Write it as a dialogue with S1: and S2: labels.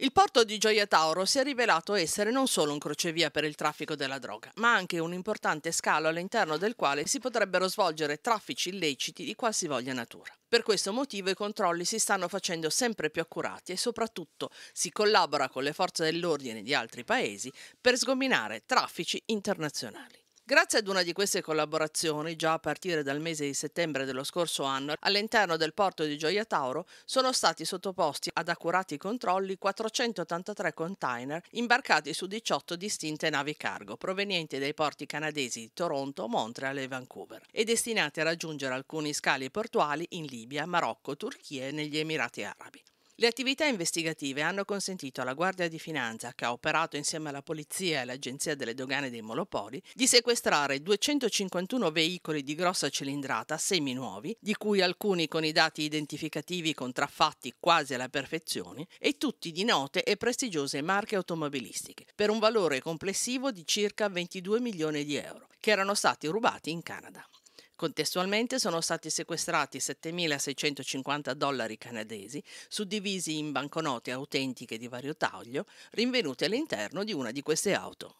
S1: Il porto di Gioia Tauro si è rivelato essere non solo un crocevia per il traffico della droga, ma anche un importante scalo all'interno del quale si potrebbero svolgere traffici illeciti di qualsivoglia natura. Per questo motivo i controlli si stanno facendo sempre più accurati e soprattutto si collabora con le forze dell'ordine di altri paesi per sgominare traffici internazionali. Grazie ad una di queste collaborazioni, già a partire dal mese di settembre dello scorso anno, all'interno del porto di Gioia Tauro sono stati sottoposti ad accurati controlli 483 container imbarcati su 18 distinte navi cargo provenienti dai porti canadesi di Toronto, Montreal e Vancouver e destinati a raggiungere alcuni scali portuali in Libia, Marocco, Turchia e negli Emirati Arabi. Le attività investigative hanno consentito alla Guardia di Finanza, che ha operato insieme alla Polizia e all'Agenzia delle Dogane dei Monopoli, di sequestrare 251 veicoli di grossa cilindrata seminuovi, di cui alcuni con i dati identificativi contraffatti quasi alla perfezione, e tutti di note e prestigiose marche automobilistiche, per un valore complessivo di circa 22 milioni di euro, che erano stati rubati in Canada. Contestualmente sono stati sequestrati 7.650 dollari canadesi, suddivisi in banconote autentiche di vario taglio, rinvenute all'interno di una di queste auto.